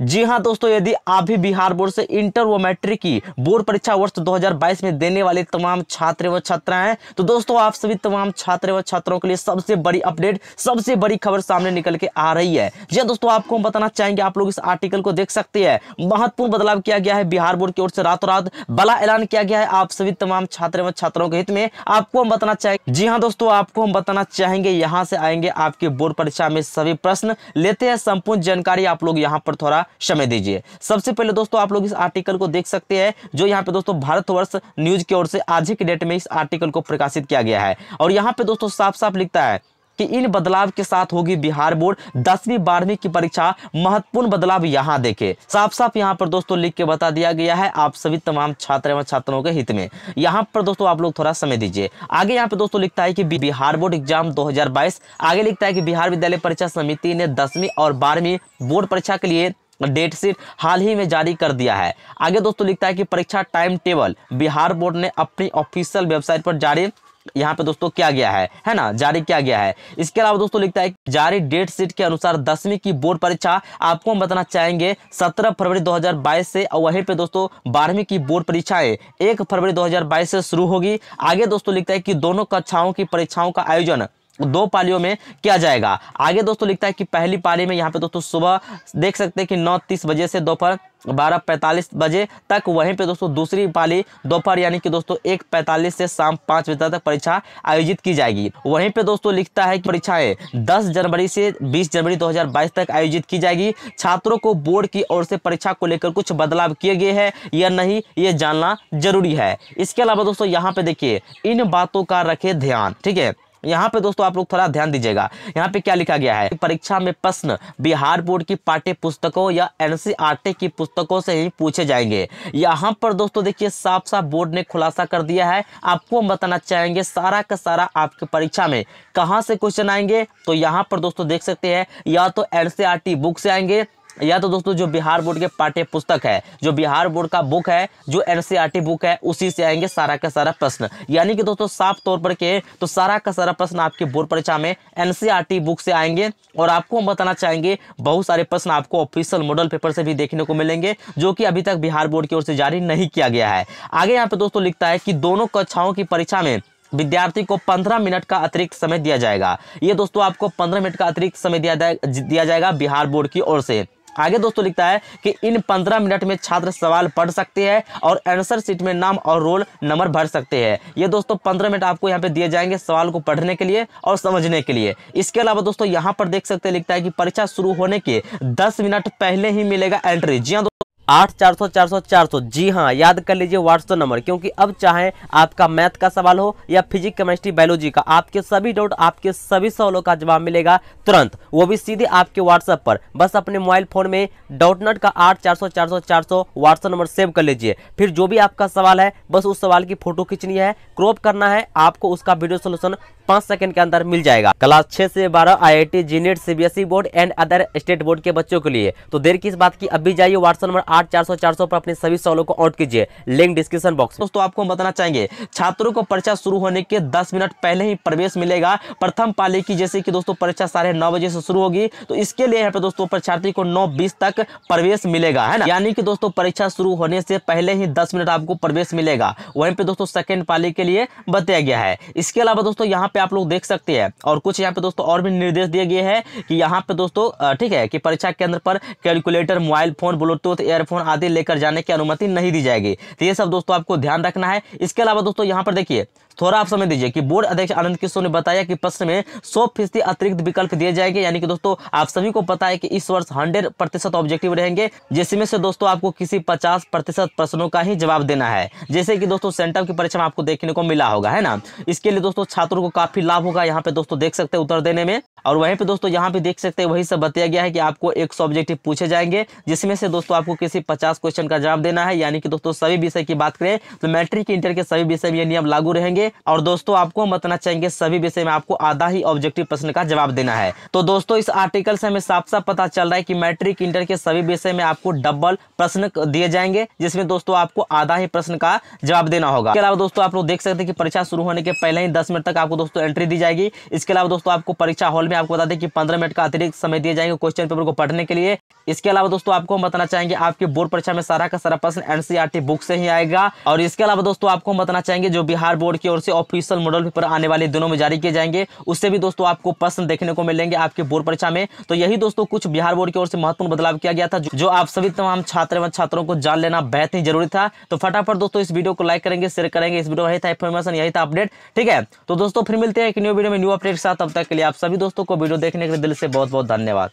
जी हाँ दोस्तों यदि आप भी बिहार बोर्ड से इंटर व मैट्रिक की बोर्ड परीक्षा वर्ष 2022 में देने वाले तमाम छात्र व छात्राएं हैं तो दोस्तों आप सभी तमाम छात्र व छात्रों के लिए सबसे बड़ी अपडेट सबसे बड़ी खबर सामने निकल के आ रही है जी हाँ दोस्तों आपको हम बताना चाहेंगे आप लोग इस आर्टिकल को देख सकते हैं महत्वपूर्ण बदलाव किया गया है बिहार बोर्ड की ओर से रातों रात बला ऐलान किया गया है आप सभी तमाम छात्र व छात्रों के हित में आपको हम बताना चाहेंगे जी हाँ दोस्तों आपको हम बताना चाहेंगे यहाँ से आएंगे आपकी बोर्ड परीक्षा में सभी प्रश्न लेते हैं संपूर्ण जानकारी आप लोग यहाँ पर थोड़ा समय दीजिए सबसे पहले दोस्तों आप लोग इस आर्टिकल को देख सकते हैं जो यहाँ पे दोस्तों भारतवर्ष न्यूज की ओर से आज ही के डेट में इस आर्टिकल को प्रकाशित किया गया है और यहाँ पे दोस्तों साफ साफ लिखता है कि इन बदलाव के साथ होगी बिहार बोर्ड दसवीं बारहवीं की परीक्षा महत्वपूर्ण बदलाव यहां देखे साफ साफ यहां पर दोस्तों लिख के बता दिया गया है आप सभी तमाम छात्र एवं छात्रों के हित में यहां पर दोस्तों आप लोग थोड़ा समय दीजिए आगे यहां पर दोस्तों लिखता है कि बिहार बोर्ड एग्जाम 2022 आगे लिखता है कि बिहार विद्यालय परीक्षा समिति ने दसवीं और बारहवीं बोर्ड परीक्षा के लिए डेटशीट हाल ही में जारी कर दिया है आगे दोस्तों लिखता है कि परीक्षा टाइम टेबल बिहार बोर्ड ने अपनी ऑफिशियल वेबसाइट पर जारी यहाँ पे दोस्तों क्या गया है है ना जारी किया गया है इसके अलावा दोस्तों लिखता है जारी डेट शीट के अनुसार दसवीं की बोर्ड परीक्षा आपको हम बताना चाहेंगे 17 फरवरी 2022 से और वहीं पे दोस्तों बारहवीं की बोर्ड परीक्षाएं एक फरवरी 2022 से शुरू होगी आगे दोस्तों लिखता है कि दोनों कक्षाओं की परीक्षाओं का आयोजन दो पालियों में किया जाएगा आगे दोस्तों लिखता है कि पहली पाली में यहाँ पे दोस्तों सुबह देख सकते हैं कि नौ तीस बजे से दोपहर बारह पैंतालीस बजे तक वहीं पे दोस्तों दूसरी पाली दोपहर यानी कि दोस्तों एक पैंतालीस से शाम पाँच बजे तक परीक्षा आयोजित की जाएगी वहीं पे दोस्तों लिखता है कि परीक्षाएं 10 जनवरी से 20 जनवरी 2022 तक आयोजित की जाएगी छात्रों को बोर्ड की ओर से परीक्षा को लेकर कुछ बदलाव किए गए हैं या नहीं ये जानना जरूरी है इसके अलावा दोस्तों यहाँ पे देखिए इन बातों का रखे ध्यान ठीक है यहाँ पे दोस्तों आप लोग थोड़ा ध्यान दीजिएगा यहाँ पे क्या लिखा गया है परीक्षा में प्रश्न बिहार बोर्ड की पाठ्य पुस्तकों या एनसीईआरटी की पुस्तकों से ही पूछे जाएंगे यहाँ पर दोस्तों देखिए साफ साफ बोर्ड ने खुलासा कर दिया है आपको हम बताना चाहेंगे सारा का सारा आपकी परीक्षा में कहाँ से क्वेश्चन आएंगे तो यहाँ पर दोस्तों देख सकते हैं या तो एन बुक से आएंगे या तो दोस्तों जो बिहार बोर्ड के पाठ्य पुस्तक है जो बिहार बोर्ड का बुक है जो एनसीईआरटी e बुक है उसी से आएंगे सारा का सारा प्रश्न यानी कि दोस्तों साफ तौर पर के तो सारा का सारा प्रश्न आपके बोर्ड परीक्षा में एनसीईआरटी e बुक से आएंगे और आपको हम बताना चाहेंगे बहुत सारे प्रश्न आपको ऑफिशियल मॉडल पेपर से भी देखने को मिलेंगे जो कि अभी तक बिहार बोर्ड की ओर से जारी नहीं किया गया है आगे यहाँ पे दोस्तों लिखता है कि दोनों कक्षाओं की परीक्षा में विद्यार्थी को 15 मिनट का अतिरिक्त समय दिया जाएगा ये दोस्तों आपको 15 मिनट का अतिरिक्त समय दिया दिया जाएगा बिहार बोर्ड की ओर से आगे दोस्तों लिखता है कि इन पंद्रह मिनट में छात्र सवाल पढ़ सकते हैं और आंसर शीट में नाम और रोल नंबर भर सकते हैं ये दोस्तों पंद्रह मिनट आपको यहाँ पे दिए जाएंगे सवाल को पढ़ने के लिए और समझने के लिए इसके अलावा दोस्तों यहाँ पर देख सकते लिखता है कि परीक्षा शुरू होने के दस मिनट पहले ही मिलेगा एंट्री जी हाँ आठ चार सौ चार सौ चार सौ जी हाँ याद कर लीजिए व्हाट्सअप तो नंबर क्योंकि अब चाहे आपका मैथ का सवाल हो या फिजिक्स केमिस्ट्री बायोलॉजी का आपके सभी डाउट आपके सभी सवालों का जवाब मिलेगा तुरंत वो भी सीधे आपके व्हाट्सएप पर बस अपने मोबाइल फोन में डाउट नट का आठ चार सौ चार सौ चार सौ व्हाट्सएप नंबर सेव कर लीजिए फिर जो भी आपका सवाल है बस उस सवाल की फोटो खींचनी है क्रॉप करना है आपको उसका वीडियो सोल्यूशन पांच सेकंड के अंदर मिल जाएगा क्लास छह से बारह I I T JEE NEET CBSE board and other state board के बच्चों के लिए तो देर किस बात की अभी जाइए व्हाट्सअप नंबर आठ चार सौ चार सौ पर अपने सभी सवालों को आउट कीजिए लिंक डिस्क्रिप्शन बॉक्स दोस्तों आपको बताना चाहेंगे छात्रों को परीक्षा शुरू होने के दस मिनट पहले ही प्रवेश मिलेगा प्रथम पाली की जैसे की दोस्तों परीक्षा साढ़े नौ बजे से शुरू होगी तो इसके लिए यहाँ पे दोस्तों परीक्षार्थी को नौ बीस तक प्रवेश मिलेगा है ना यानी कि दोस्तों परीक्षा शुरू होने से पहले ही दस मिनट आपको प्रवेश मिलेगा वहीं पे दोस्तों सेकेंड पाली के लिए बताया गया है इसके अलावा दोस्तों यहाँ पे आप लोग देख सकते हैं और कुछ यहाँ पे दोस्तों और भी निर्देश दिए गए हैं कि यहाँ पे दोस्तों ठीक है कि परीक्षा केंद्र पर calculator mobile phone Bluetooth earphone आदि लेकर जाने की अनुमति नहीं दी जाएगी तो ये सब दोस्तों आपको ध्यान रखना है इसके अलावा दोस्तों यहाँ पर देखिए थोड़ा आप समय दीजिए कि बोर्ड अध्यक्ष आनंद किशोर ने बताया कि प्रश्न में सौ फीसदी अतिरिक्त विकल्प दिए जाएंगे यानी कि दोस्तों आप सभी को पता है कि इस वर्ष हंड्रेड प्रतिशत ऑब्जेक्टिव रहेंगे जिसमें से दोस्तों आपको किसी पचास प्रतिशत प्रश्नों का ही जवाब देना है जैसे कि दोस्तों सेंटर की परीक्षा में आपको देखने को मिला होगा है ना इसके लिए दोस्तों छात्रों को काफी लाभ होगा यहाँ पे दोस्तों देख सकते हैं उत्तर देने में और वहीं पे दोस्तों यहाँ पे देख सकते हैं वही सब बताया गया है कि आपको एक ऑब्जेक्टिव पूछे जाएंगे जिसमें से दोस्तों आपको किसी पचास क्वेश्चन का जवाब देना है यानी कि दोस्तों सभी विषय की बात करें तो मैट्रिक इंटर के सभी विषय में ये नियम लागू रहेंगे और दोस्तों आपको हम बताना चाहेंगे सभी विषय में आपको आधा ही ऑब्जेक्टिव प्रश्न का जवाब देना है तो दोस्तों इस आर्टिकल से हमें साफ साफ पता चल रहा है कि मैट्रिक इंटर के सभी विषय में आपको डबल प्रश्न दिए जाएंगे जिसमें दोस्तों आपको आधा ही प्रश्न का जवाब देना होगा इसके अलावा दोस्तों आप लोग देख सकते हैं कि परीक्षा शुरू होने के पहले ही दस मिनट तक आपको दोस्तों एंट्री दी जाएगी इसके अलावा दोस्तों आपको परीक्षा हॉल में आपको बता दें कि पंद्रह मिनट का अतिरिक्त समय दिए जाएंगे क्वेश्चन पेपर को पढ़ने के लिए इसके अलावा दोस्तों आपको हम बताना चाहेंगे आपके बोर्ड परीक्षा में सारा का सारा प्रश्न एनसीआरटी बुक e से ही आएगा और इसके अलावा दोस्तों आपको हम बताना चाहेंगे जो बिहार बोर्ड की ओर ओर से ऑफिशियल मॉडल पेपर आने वाले दिनों में जारी किए जाएंगे उससे भी दोस्तों आपको प्रश्न देखने को मिलेंगे आपके बोर्ड परीक्षा में तो यही दोस्तों कुछ बिहार बोर्ड की ओर से महत्वपूर्ण बदलाव किया गया था जो आप सभी तमाम छात्र एवं छात्रों को जान लेना बेहद ही जरूरी था तो फटाफट दोस्तों इस वीडियो को लाइक करेंगे शेयर करेंगे इस वीडियो यही था इन्फॉर्मेशन यही था अपडेट ठीक है तो दोस्तों फिर मिलते हैं एक न्यू वीडियो में न्यू अपडेट के साथ अब तक के लिए आप सभी दोस्तों को वीडियो देखने के लिए दिल से बहुत बहुत धन्यवाद